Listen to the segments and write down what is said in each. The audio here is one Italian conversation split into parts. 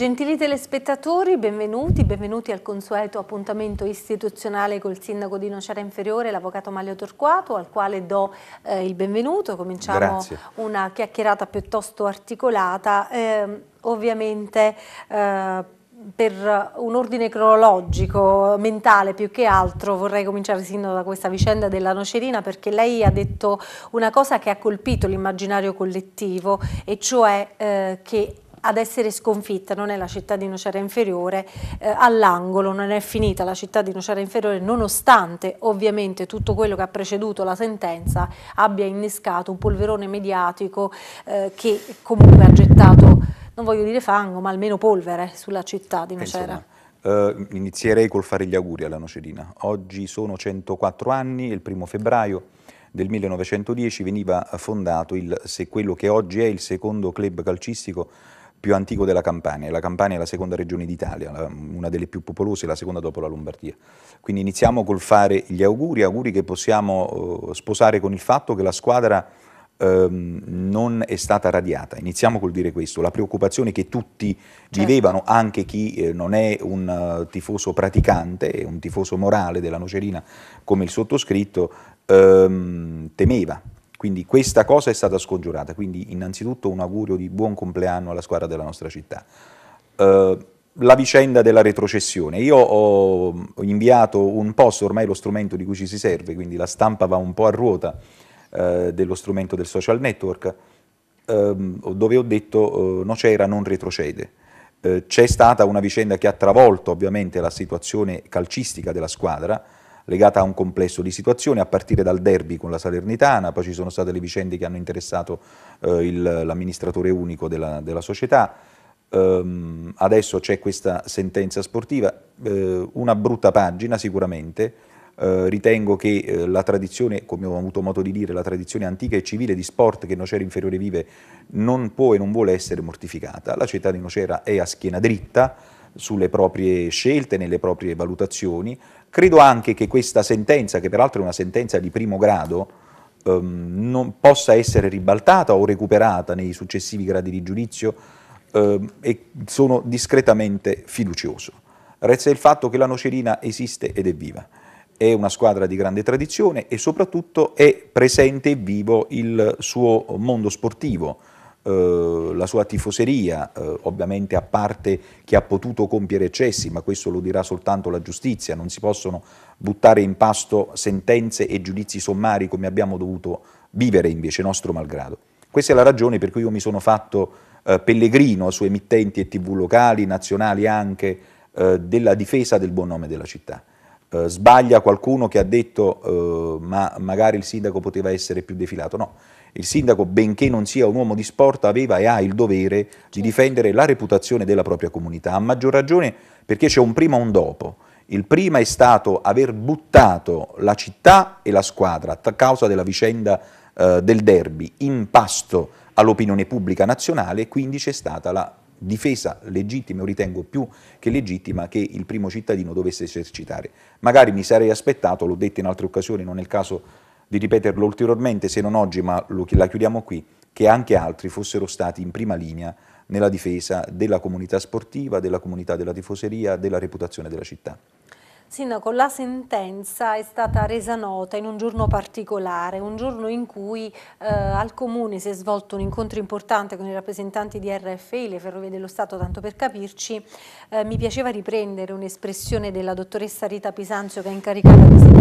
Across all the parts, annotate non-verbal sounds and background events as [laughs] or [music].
Gentili telespettatori, benvenuti, benvenuti al consueto appuntamento istituzionale col sindaco di Nocera Inferiore, l'avvocato Mario Torquato, al quale do eh, il benvenuto. Cominciamo Grazie. una chiacchierata piuttosto articolata, eh, ovviamente eh, per un ordine cronologico, mentale più che altro, vorrei cominciare Sindaco da questa vicenda della Nocerina perché lei ha detto una cosa che ha colpito l'immaginario collettivo e cioè eh, che ad essere sconfitta, non è la città di Nocera Inferiore eh, all'angolo, non è finita la città di Nocera Inferiore nonostante ovviamente tutto quello che ha preceduto la sentenza abbia innescato un polverone mediatico eh, che comunque ha gettato, non voglio dire fango, ma almeno polvere sulla città di Nocera. Uh, eh, inizierei col fare gli auguri alla Nocerina. Oggi sono 104 anni, il primo febbraio del 1910 veniva fondato il, quello che oggi è il secondo club calcistico più antico della Campania. La Campania è la seconda regione d'Italia, una delle più popolose, la seconda dopo la Lombardia. Quindi iniziamo col fare gli auguri, auguri che possiamo eh, sposare con il fatto che la squadra ehm, non è stata radiata. Iniziamo col dire questo, la preoccupazione che tutti certo. vivevano, anche chi eh, non è un eh, tifoso praticante, è un tifoso morale della Nocerina come il sottoscritto, ehm, temeva. Quindi questa cosa è stata scongiurata, quindi innanzitutto un augurio di buon compleanno alla squadra della nostra città. Uh, la vicenda della retrocessione. Io ho inviato un post, ormai lo strumento di cui ci si serve, quindi la stampa va un po' a ruota eh, dello strumento del social network, ehm, dove ho detto eh, Nocera non retrocede. Eh, c'è stata una vicenda che ha travolto ovviamente la situazione calcistica della squadra, legata a un complesso di situazioni, a partire dal derby con la Salernitana, poi ci sono state le vicende che hanno interessato eh, l'amministratore unico della, della società, ehm, adesso c'è questa sentenza sportiva, eh, una brutta pagina sicuramente, eh, ritengo che eh, la tradizione, come ho avuto modo di dire, la tradizione antica e civile di sport che Nocera Inferiore vive non può e non vuole essere mortificata, la città di Nocera è a schiena dritta, sulle proprie scelte, nelle proprie valutazioni. Credo anche che questa sentenza, che peraltro è una sentenza di primo grado, ehm, non possa essere ribaltata o recuperata nei successivi gradi di giudizio ehm, e sono discretamente fiducioso. Resta il fatto che la Nocerina esiste ed è viva è una squadra di grande tradizione e soprattutto è presente e vivo il suo mondo sportivo, eh, la sua tifoseria, eh, ovviamente a parte chi ha potuto compiere eccessi, ma questo lo dirà soltanto la giustizia, non si possono buttare in pasto sentenze e giudizi sommari come abbiamo dovuto vivere invece, nostro malgrado. Questa è la ragione per cui io mi sono fatto eh, pellegrino su emittenti e tv locali, nazionali anche, eh, della difesa del buon nome della città. Eh, sbaglia qualcuno che ha detto eh, ma magari il sindaco poteva essere più defilato, no. Il sindaco, benché non sia un uomo di sport, aveva e ha il dovere di certo. difendere la reputazione della propria comunità, a maggior ragione perché c'è un prima e un dopo. Il prima è stato aver buttato la città e la squadra a causa della vicenda eh, del derby in pasto all'opinione pubblica nazionale e quindi c'è stata la difesa legittima, io ritengo più che legittima, che il primo cittadino dovesse esercitare. Magari mi sarei aspettato, l'ho detto in altre occasioni, non è il caso di ripeterlo ulteriormente, se non oggi, ma lo, la chiudiamo qui, che anche altri fossero stati in prima linea nella difesa della comunità sportiva, della comunità della tifoseria, della reputazione della città. Sindaco, la sentenza è stata resa nota in un giorno particolare, un giorno in cui eh, al Comune si è svolto un incontro importante con i rappresentanti di RFI, le Ferrovie dello Stato, tanto per capirci. Eh, mi piaceva riprendere un'espressione della dottoressa Rita Pisanzio che è incaricata di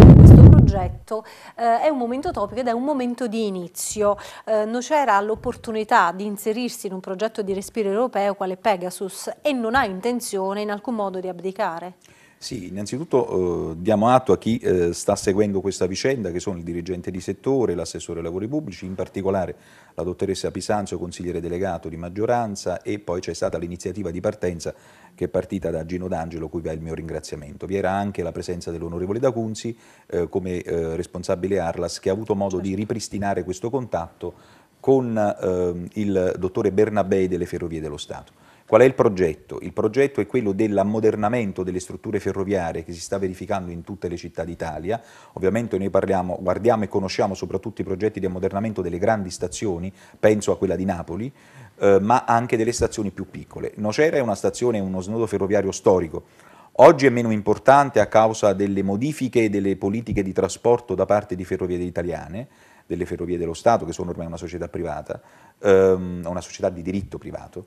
progetto eh, è un momento topico ed è un momento di inizio. Eh, Nocera ha l'opportunità di inserirsi in un progetto di respiro europeo quale Pegasus e non ha intenzione in alcun modo di abdicare. Sì, innanzitutto eh, diamo atto a chi eh, sta seguendo questa vicenda, che sono il dirigente di settore, l'assessore ai lavori pubblici, in particolare la dottoressa Pisanzio, consigliere delegato di maggioranza e poi c'è stata l'iniziativa di partenza che è partita da Gino D'Angelo, cui va il mio ringraziamento. Vi era anche la presenza dell'onorevole D'Acunzi eh, come eh, responsabile Arlas che ha avuto modo di ripristinare questo contatto con ehm, il dottore Bernabei delle Ferrovie dello Stato. Qual è il progetto? Il progetto è quello dell'ammodernamento delle strutture ferroviarie che si sta verificando in tutte le città d'Italia. Ovviamente noi parliamo, guardiamo e conosciamo soprattutto i progetti di ammodernamento delle grandi stazioni, penso a quella di Napoli, eh, ma anche delle stazioni più piccole. Nocera è una stazione, uno snodo ferroviario storico. Oggi è meno importante a causa delle modifiche delle politiche di trasporto da parte di Ferrovie Italiane, delle Ferrovie dello Stato, che sono ormai una società privata, ehm, una società di diritto privato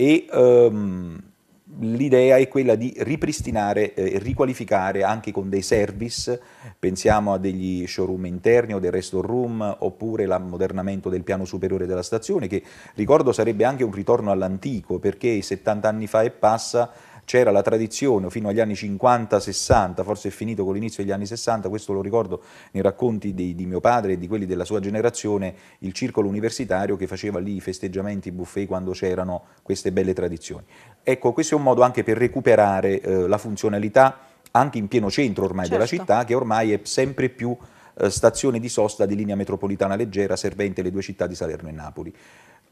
e um, l'idea è quella di ripristinare eh, e eh, riqualificare anche con dei service, pensiamo a degli showroom interni o del resto room oppure l'ammodernamento del piano superiore della stazione che ricordo sarebbe anche un ritorno all'antico perché 70 anni fa e passa c'era la tradizione fino agli anni 50-60, forse è finito con l'inizio degli anni 60, questo lo ricordo nei racconti di, di, mio padre e di quelli della sua generazione, il circolo universitario che faceva lì i festeggiamenti, i buffet quando c'erano queste belle tradizioni. Ecco, questo è un modo anche per recuperare eh, la funzionalità anche in pieno centro ormai certo. della città, che ormai è sempre più eh, stazione di sosta di linea metropolitana leggera servente le due città di Salerno e Napoli.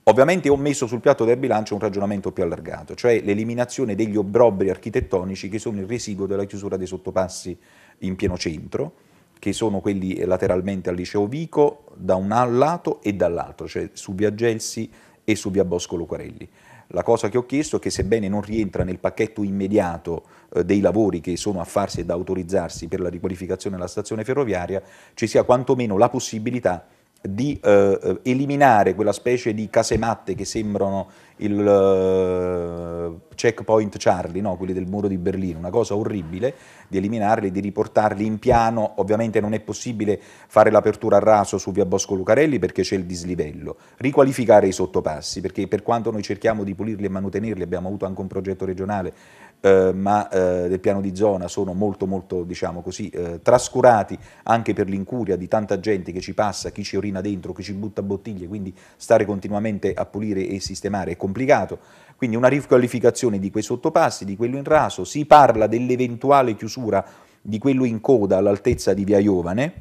Ovviamente ho messo sul piatto del bilancio un ragionamento più allargato, cioè l'eliminazione degli obbrobri architettonici che sono il residuo della chiusura dei sottopassi in pieno centro, che sono quelli lateralmente al liceo Vico da un lato e dall'altro, cioè su via Gelsi e su via Bosco Lucarelli. La cosa che ho chiesto è che sebbene non rientra nel pacchetto immediato eh, dei lavori che sono a farsi e da autorizzarsi per la riqualificazione della stazione ferroviaria, ci sia quantomeno la possibilità di eh, eliminare quella specie di casematte che sembrano il eh, checkpoint Charlie, no? quelli del muro di Berlino, una cosa orribile, di eliminarli, di riportarli in piano, ovviamente non è possibile fare l'apertura a raso su via Bosco Lucarelli perché c'è il dislivello, riqualificare i sottopassi, perché per quanto noi cerchiamo di pulirli e manutenerli, abbiamo avuto anche un progetto regionale eh, ma eh, del piano di zona sono molto molto diciamo così eh, trascurati anche per l'incuria di tanta gente che ci passa, chi ci orina dentro, chi ci butta bottiglie, quindi stare continuamente a pulire e sistemare è complicato. Quindi una riqualificazione di quei sottopassi, di quello in raso, si parla dell'eventuale chiusura di quello in coda all'altezza di Via Iovane,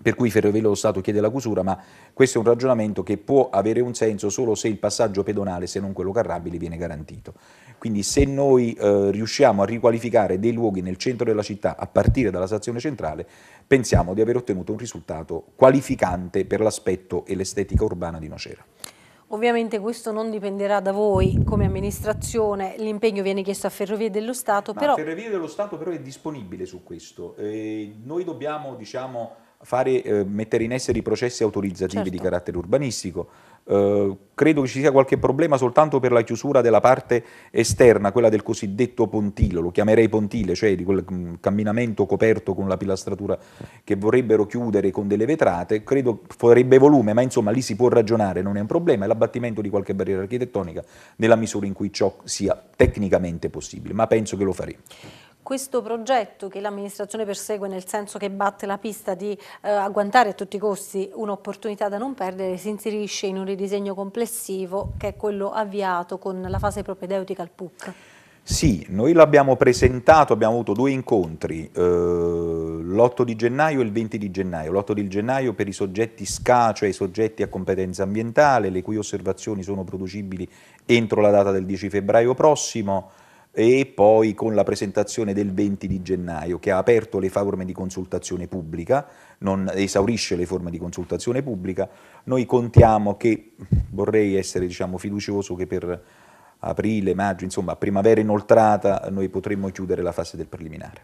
per cui Ferrovie dello Stato chiede la chiusura, ma questo è un ragionamento che può avere un senso solo se il passaggio pedonale, se non quello carrabile, viene garantito. Quindi se noi eh, riusciamo a riqualificare dei luoghi nel centro della città a partire dalla stazione centrale, pensiamo di aver ottenuto un risultato qualificante per l'aspetto e l'estetica urbana di Nocera. Ovviamente questo non dipenderà da voi come amministrazione, l'impegno viene chiesto a Ferrovie dello Stato, Ma però... Ferrovie dello Stato però è disponibile su questo. Eh, noi dobbiamo, diciamo, fare, eh, mettere in essere i processi autorizzativi certo. di carattere urbanistico, eh, credo che ci sia qualche problema soltanto per la chiusura della parte esterna, quella del cosiddetto pontile, lo chiamerei pontile, cioè di quel mm, camminamento coperto con la pilastratura che vorrebbero chiudere con delle vetrate, credo farebbe volume, ma insomma lì si può ragionare, non è un problema, è l'abbattimento di qualche barriera architettonica nella misura in cui ciò sia tecnicamente possibile, ma penso che lo faremo questo progetto che l'amministrazione persegue nel senso che batte la pista di eh, agguantare a tutti i costi un'opportunità da non perdere si inserisce in un ridisegno complessivo che è quello avviato con la fase propedeutica al PUC? Sì, noi l'abbiamo presentato, abbiamo avuto due incontri, eh, l'8 di gennaio e il 20 di gennaio. L'8 di gennaio per i soggetti SCA, cioè i soggetti a competenza ambientale, le cui osservazioni sono producibili entro la data del 10 febbraio prossimo, e poi con la presentazione del 20 di gennaio che ha aperto le forme di consultazione pubblica, non esaurisce le forme di consultazione pubblica, noi contiamo che, vorrei essere diciamo, fiducioso che per aprile, maggio, insomma primavera inoltrata noi potremmo chiudere la fase del preliminare.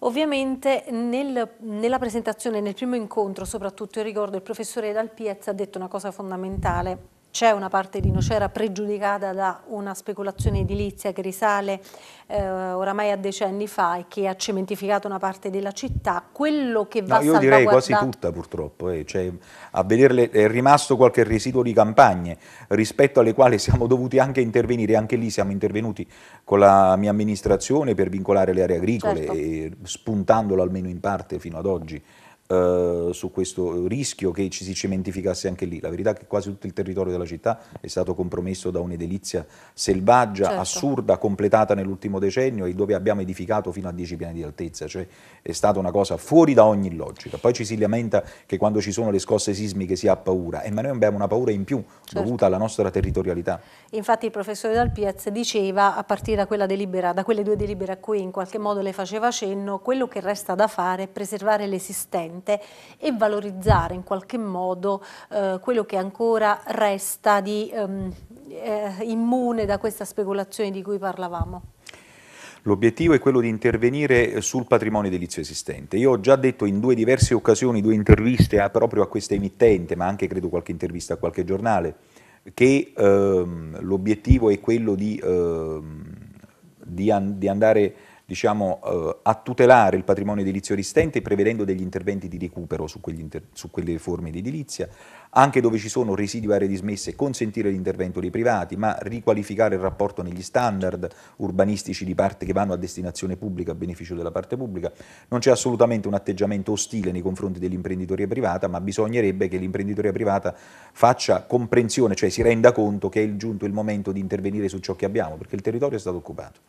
Ovviamente nel, nella presentazione, nel primo incontro soprattutto, io ricordo il professore Dal ha detto una cosa fondamentale, c'è una parte di Nocera pregiudicata da una speculazione edilizia che risale eh, oramai a decenni fa e che ha cementificato una parte della città, quello che va no, io direi quasi tutta purtroppo, eh. cioè, a vederle è rimasto qualche residuo di campagne rispetto alle quali [laughs] siamo dovuti anche intervenire, anche lì siamo intervenuti con la mia amministrazione per vincolare le aree agricole certo. e spuntandolo almeno in parte fino ad oggi eh, su questo rischio che ci si cementificasse anche lì. La verità è che quasi tutto il territorio della città è stato compromesso da un'edilizia selvaggia, certo. assurda, completata nell'ultimo decennio e dove abbiamo edificato fino a 10 piani di altezza, cioè è stata una cosa fuori da ogni logica. Poi ci si lamenta che quando ci sono le scosse sismiche si ha paura, eh, ma noi abbiamo una paura in più certo. dovuta alla nostra territorialità. Infatti il professore Dalpiez diceva a partire da quella delibera, da quelle due delibere a cui in qualche modo le faceva cenno, quello che resta da fare è preservare l'esistenza ambiente e valorizzare in qualche modo eh, quello che ancora resta di, ehm, eh, immune da questa speculazione di cui parlavamo. L'obiettivo è quello di intervenire sul patrimonio edilizio esistente. Io ho già detto in due diverse occasioni, due interviste a, eh, proprio a questa emittente, ma anche credo qualche intervista a qualche giornale, che ehm, l'obiettivo è quello di, ehm, di, an di andare diciamo, eh, a tutelare il patrimonio edilizio esistente prevedendo degli interventi di recupero su, inter- su, quelle forme di edilizia, anche dove ci sono residui aree dismesse consentire l'intervento dei privati, ma riqualificare il rapporto negli standard urbanistici di parte che vanno a destinazione pubblica a beneficio della parte pubblica. Non c'è assolutamente un atteggiamento ostile nei confronti dell'imprenditoria privata, ma bisognerebbe che l'imprenditoria privata faccia comprensione, cioè si renda conto che è giunto il momento di intervenire su ciò che abbiamo, perché il territorio è stato occupato.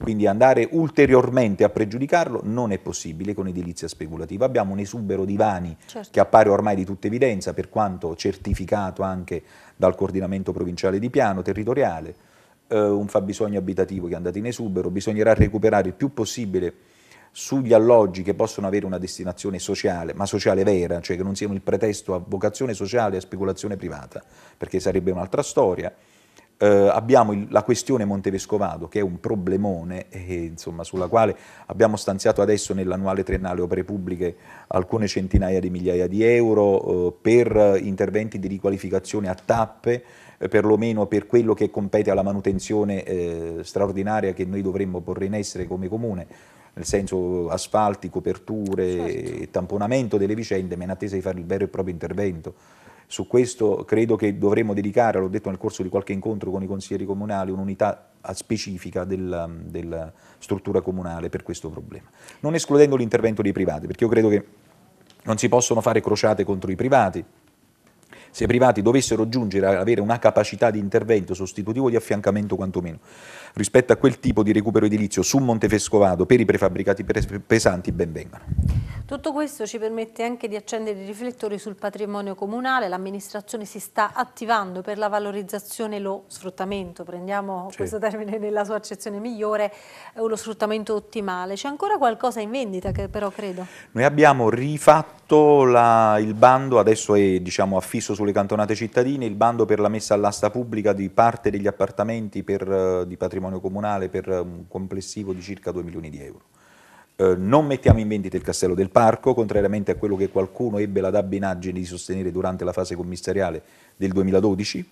Quindi andare ulteriormente a pregiudicarlo non è possibile con edilizia speculativa. Abbiamo un esubero di vani certo. che appare ormai di tutta evidenza, per quanto certificato anche dal coordinamento provinciale di piano territoriale, eh, un fabbisogno abitativo che è andato in esubero, bisognerà recuperare il più possibile sugli alloggi che possono avere una destinazione sociale, ma sociale vera, cioè che non siano il pretesto a vocazione sociale e a speculazione privata, perché sarebbe un'altra storia eh, abbiamo il, la questione Montevescovado, che è un problemone eh, insomma, sulla quale abbiamo stanziato adesso nell'annuale triennale opere pubbliche alcune centinaia di migliaia di euro eh, per interventi di riqualificazione a tappe, eh, perlomeno per quello che compete alla manutenzione eh, straordinaria che noi dovremmo porre in essere come comune nel senso asfalti, coperture, certo. tamponamento delle vicende, ma in attesa di fare il vero e proprio intervento su questo credo che dovremmo dedicare, l'ho detto nel corso di qualche incontro con i consiglieri comunali, un'unità specifica della, um, della struttura comunale per questo problema. Non escludendo l'intervento dei privati, perché io credo che non si possono fare crociate contro i privati, se i privati dovessero giungere ad avere una capacità di intervento sostitutivo di affiancamento quantomeno rispetto a quel tipo di recupero edilizio su Montefescovado per i prefabbricati pesanti ben vengano. Tutto questo ci permette anche di accendere i riflettori sul patrimonio comunale, l'amministrazione si sta attivando per la valorizzazione e lo sfruttamento, prendiamo sì. questo termine nella sua accezione migliore, eh, lo sfruttamento ottimale. C'è ancora qualcosa in vendita che però credo? Noi abbiamo rifatto tutto la, il bando, adesso è diciamo, affisso sulle cantonate cittadine, il bando per la messa all'asta pubblica di parte degli appartamenti per, eh, di patrimonio comunale per eh, un complessivo di circa 2 milioni di euro. Eh, non mettiamo in vendita il castello del parco, contrariamente a quello che qualcuno ebbe la dabbinaggine di sostenere durante la fase commissariale del 2012,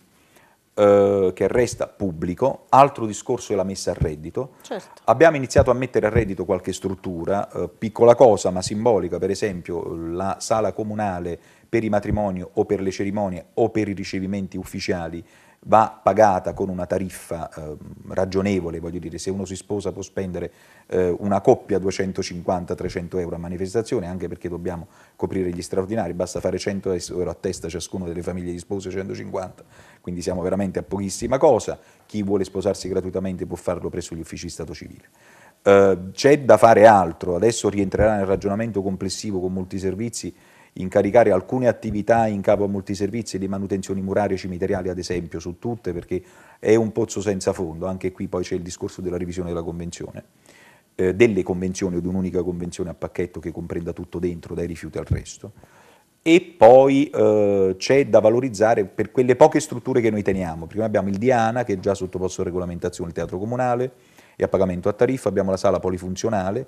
eh, che resta pubblico, altro discorso è la messa a reddito. Certo. Abbiamo iniziato a mettere a reddito qualche struttura, eh, piccola cosa ma simbolica, per esempio la sala comunale per i matrimoni o per le cerimonie o per i ricevimenti ufficiali va pagata con una tariffa eh, ragionevole, voglio dire, se uno si sposa può spendere eh, una coppia 250-300 euro a manifestazione, anche perché dobbiamo coprire gli straordinari, basta fare 100 euro a testa ciascuno delle famiglie di spose, 150, quindi siamo veramente a pochissima cosa, chi vuole sposarsi gratuitamente può farlo presso gli uffici di Stato civile. Eh, c'è da fare altro, adesso rientrerà nel ragionamento complessivo con molti servizi, incaricare alcune attività in capo a molti servizi di manutenzioni murarie cimiteriali, ad esempio, su tutte, perché è un pozzo senza fondo, anche qui poi c'è il discorso della revisione della convenzione, eh, delle convenzioni o di un'unica convenzione a pacchetto che comprenda tutto dentro, dai rifiuti al resto. E poi eh, c'è da valorizzare per quelle poche strutture che noi teniamo, perché noi abbiamo il Diana, che è già sottoposto a regolamentazione il teatro comunale, e a pagamento a tariffa, abbiamo la sala polifunzionale,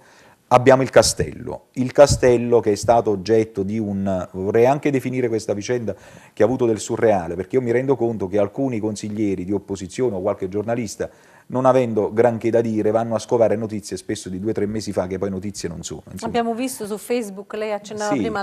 Abbiamo il castello, il castello che è stato oggetto di un, vorrei anche definire questa vicenda che ha avuto del surreale, perché io mi rendo conto che alcuni consiglieri di opposizione o qualche giornalista, non avendo granché da dire, vanno a scovare notizie spesso di due o tre mesi fa che poi notizie non sono. Insomma. Abbiamo visto su Facebook, lei accennava sì. prima